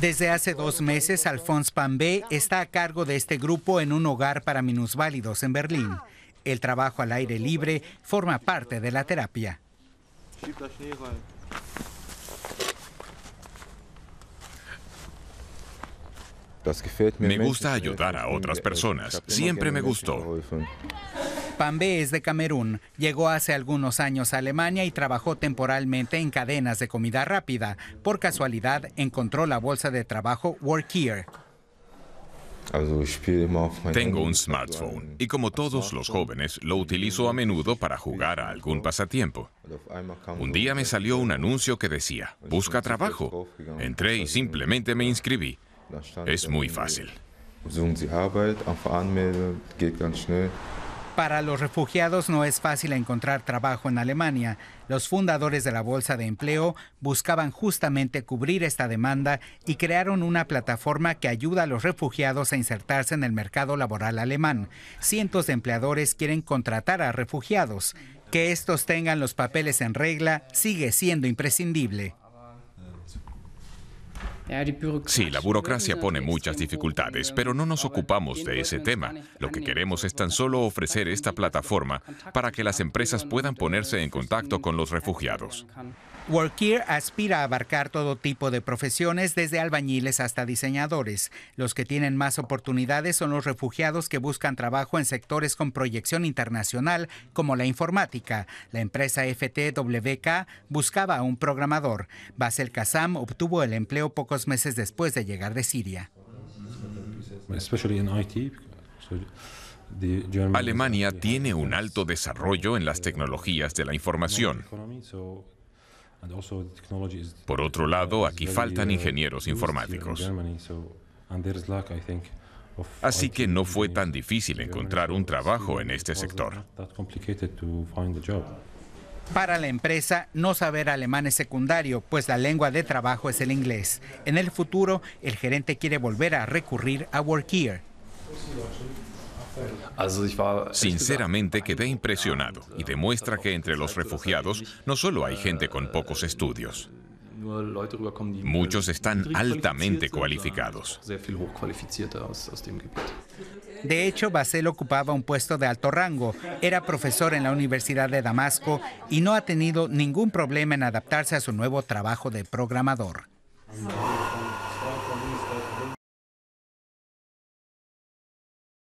Desde hace dos meses, Alphonse Pambé está a cargo de este grupo en un hogar para minusválidos en Berlín. El trabajo al aire libre forma parte de la terapia. Me gusta ayudar a otras personas. Siempre me gustó. Pambe es de Camerún, llegó hace algunos años a Alemania y trabajó temporalmente en cadenas de comida rápida. Por casualidad encontró la bolsa de trabajo Work Here. Tengo un smartphone y como todos los jóvenes lo utilizo a menudo para jugar a algún pasatiempo. Un día me salió un anuncio que decía, busca trabajo. Entré y simplemente me inscribí. Es muy fácil. Para los refugiados no es fácil encontrar trabajo en Alemania. Los fundadores de la Bolsa de Empleo buscaban justamente cubrir esta demanda y crearon una plataforma que ayuda a los refugiados a insertarse en el mercado laboral alemán. Cientos de empleadores quieren contratar a refugiados. Que estos tengan los papeles en regla sigue siendo imprescindible. Sí, la burocracia pone muchas dificultades, pero no nos ocupamos de ese tema. Lo que queremos es tan solo ofrecer esta plataforma para que las empresas puedan ponerse en contacto con los refugiados. WorkEar aspira a abarcar todo tipo de profesiones, desde albañiles hasta diseñadores. Los que tienen más oportunidades son los refugiados que buscan trabajo en sectores con proyección internacional, como la informática. La empresa FTWK buscaba a un programador. Basel Kazam obtuvo el empleo pocos meses después de llegar de Siria. Alemania tiene un alto desarrollo en las tecnologías de la información. Por otro lado, aquí faltan uh, ingenieros informáticos. Así que no fue tan difícil encontrar un trabajo en este sector. Para la empresa, no saber alemán es secundario, pues la lengua de trabajo es el inglés. En el futuro, el gerente quiere volver a recurrir a Here. Sinceramente quedé impresionado y demuestra que entre los refugiados no solo hay gente con pocos estudios. Muchos están altamente cualificados. De hecho, Basel ocupaba un puesto de alto rango, era profesor en la Universidad de Damasco y no ha tenido ningún problema en adaptarse a su nuevo trabajo de programador.